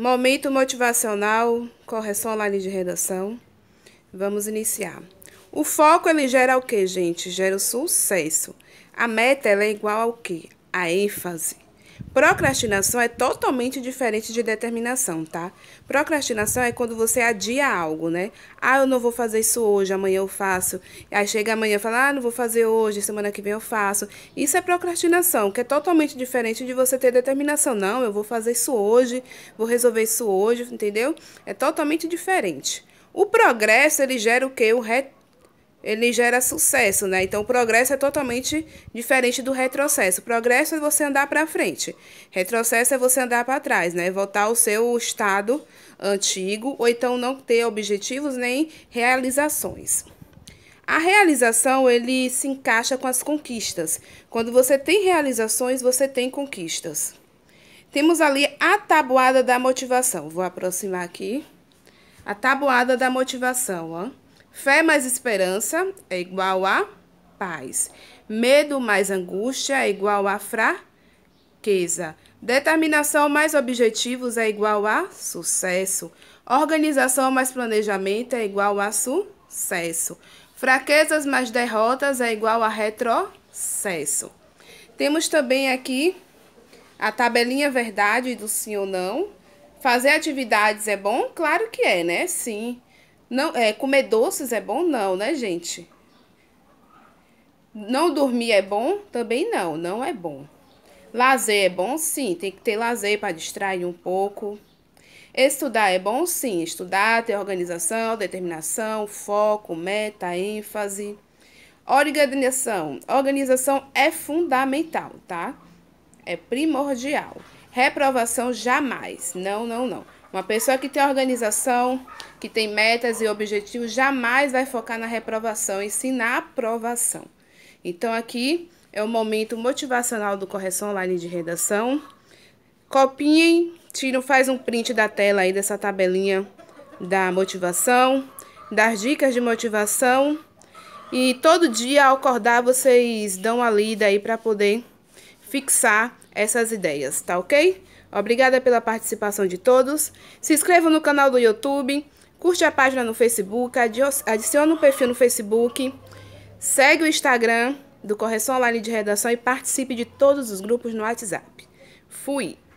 Momento motivacional, correção online de redação. Vamos iniciar. O foco ele gera o que, gente? Gera o sucesso. A meta ela é igual ao que? A ênfase. Procrastinação é totalmente diferente de determinação, tá? Procrastinação é quando você adia algo, né? Ah, eu não vou fazer isso hoje, amanhã eu faço. Aí chega amanhã e fala, ah, não vou fazer hoje, semana que vem eu faço. Isso é procrastinação, que é totalmente diferente de você ter determinação. Não, eu vou fazer isso hoje, vou resolver isso hoje, entendeu? É totalmente diferente. O progresso, ele gera o quê? O retorno ele gera sucesso, né? Então, o progresso é totalmente diferente do retrocesso. O progresso é você andar para frente. Retrocesso é você andar para trás, né? Voltar ao seu estado antigo ou então não ter objetivos nem realizações. A realização, ele se encaixa com as conquistas. Quando você tem realizações, você tem conquistas. Temos ali a tabuada da motivação. Vou aproximar aqui. A tabuada da motivação, ó. Fé mais esperança é igual a paz. Medo mais angústia é igual a fraqueza. Determinação mais objetivos é igual a sucesso. Organização mais planejamento é igual a sucesso. Fraquezas mais derrotas é igual a retrocesso. Temos também aqui a tabelinha verdade do sim ou não. Fazer atividades é bom? Claro que é, né? Sim. Não, é, comer doces é bom? Não, né, gente? Não dormir é bom? Também não, não é bom. Lazer é bom? Sim, tem que ter lazer para distrair um pouco. Estudar é bom? Sim, estudar, ter organização, determinação, foco, meta, ênfase. Organização. Organização é fundamental, tá? É primordial. Reprovação jamais. Não, não, não. Uma pessoa que tem organização, que tem metas e objetivos, jamais vai focar na reprovação, e sim na aprovação. Então, aqui é o momento motivacional do Correção Online de Redação. Copiem, tiram, faz um print da tela aí dessa tabelinha da motivação, das dicas de motivação. E todo dia, ao acordar, vocês dão a lida aí para poder fixar essas ideias, tá ok? Obrigada pela participação de todos. Se inscreva no canal do YouTube, curte a página no Facebook, adicione o um perfil no Facebook, segue o Instagram do Correção Online de Redação e participe de todos os grupos no WhatsApp. Fui!